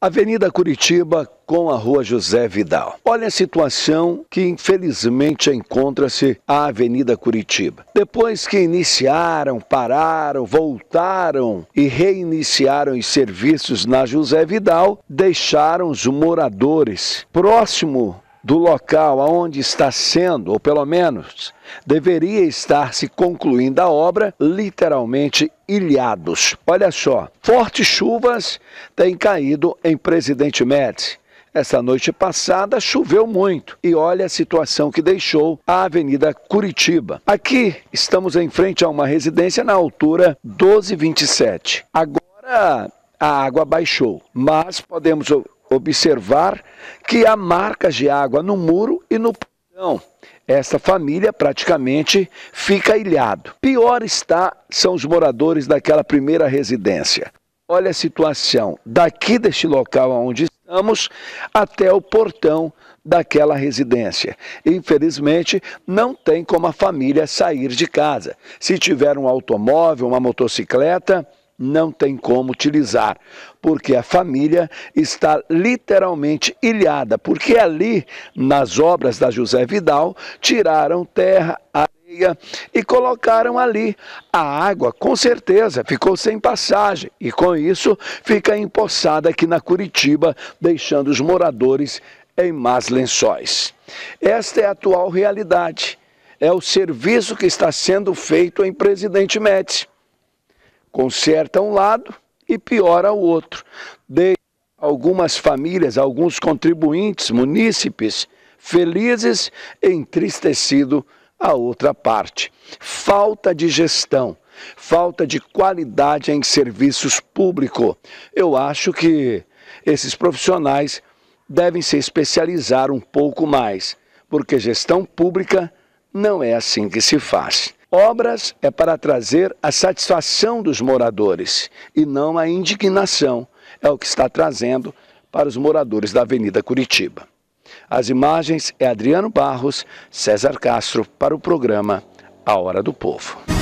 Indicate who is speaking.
Speaker 1: Avenida Curitiba com a Rua José Vidal. Olha a situação que infelizmente encontra-se a Avenida Curitiba. Depois que iniciaram, pararam, voltaram e reiniciaram os serviços na José Vidal, deixaram os moradores próximo do local aonde está sendo, ou pelo menos deveria estar se concluindo a obra, literalmente ilhados. Olha só, fortes chuvas têm caído em Presidente Médici. Essa noite passada choveu muito e olha a situação que deixou a Avenida Curitiba. Aqui estamos em frente a uma residência na altura 1227. Agora a água baixou, mas podemos observar que há marcas de água no muro e no portão. Essa família praticamente fica ilhado. Pior está são os moradores daquela primeira residência. Olha a situação daqui deste local onde estamos até o portão daquela residência. Infelizmente, não tem como a família sair de casa. Se tiver um automóvel, uma motocicleta, não tem como utilizar, porque a família está literalmente ilhada, porque ali, nas obras da José Vidal, tiraram terra, areia e colocaram ali. A água, com certeza, ficou sem passagem e com isso fica empossada aqui na Curitiba, deixando os moradores em más lençóis. Esta é a atual realidade. É o serviço que está sendo feito em Presidente Médici. Conserta um lado e piora o outro. Deixa algumas famílias, alguns contribuintes, munícipes, felizes, entristecido a outra parte. Falta de gestão, falta de qualidade em serviços públicos. Eu acho que esses profissionais devem se especializar um pouco mais, porque gestão pública não é assim que se faz. Obras é para trazer a satisfação dos moradores e não a indignação. É o que está trazendo para os moradores da Avenida Curitiba. As imagens é Adriano Barros, César Castro, para o programa A Hora do Povo.